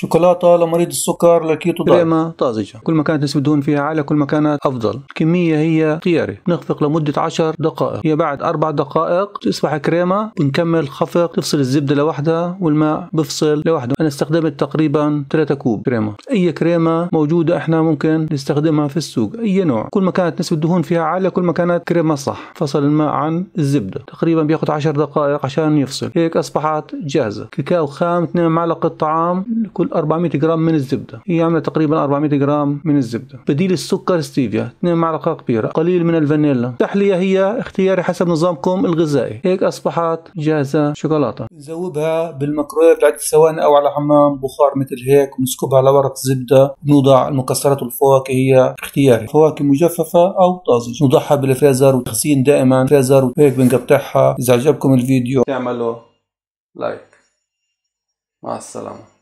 شوكولاته لمريض السكر لكيتو ضعيف كريمه طازجه كل ما كانت نسبه الدهون فيها عالية كل ما كانت افضل الكميه هي اختياري نخفق لمده 10 دقائق هي بعد اربع دقائق تصبح كريمه بنكمل خفق تفصل الزبده لوحدها والماء بفصل لوحده انا استخدمت تقريبا 3 كوب كريمه اي كريمه موجوده احنا ممكن نستخدمها في السوق اي نوع كل ما كانت نسبه الدهون فيها عالية كل ما كانت كريمه صح فصل الماء عن الزبده تقريبا بياخذ 10 دقائق عشان يفصل هيك اصبحت جاهزه كاكاو خام 2 معلقه طعام لكل نقول 400 جرام من الزبده هي عامله تقريبا 400 جرام من الزبده بديل السكر ستيفيا 2 معلقه كبيره قليل من الفانيلا التحليه هي اختياري حسب نظامكم الغذائي هيك اصبحت جاهزه شوكولاته نذوبها بالميكرويف بعد ثواني او على حمام بخار مثل هيك ونسكبها على ورق زبده نوضع المكسرات والفواكه هي اختياري فواكه مجففه او طازجه نوضعها بالفريزر وتخزين دائما فريزر وهيك بنقطعها اذا عجبكم الفيديو تعملوا لايك مع السلامه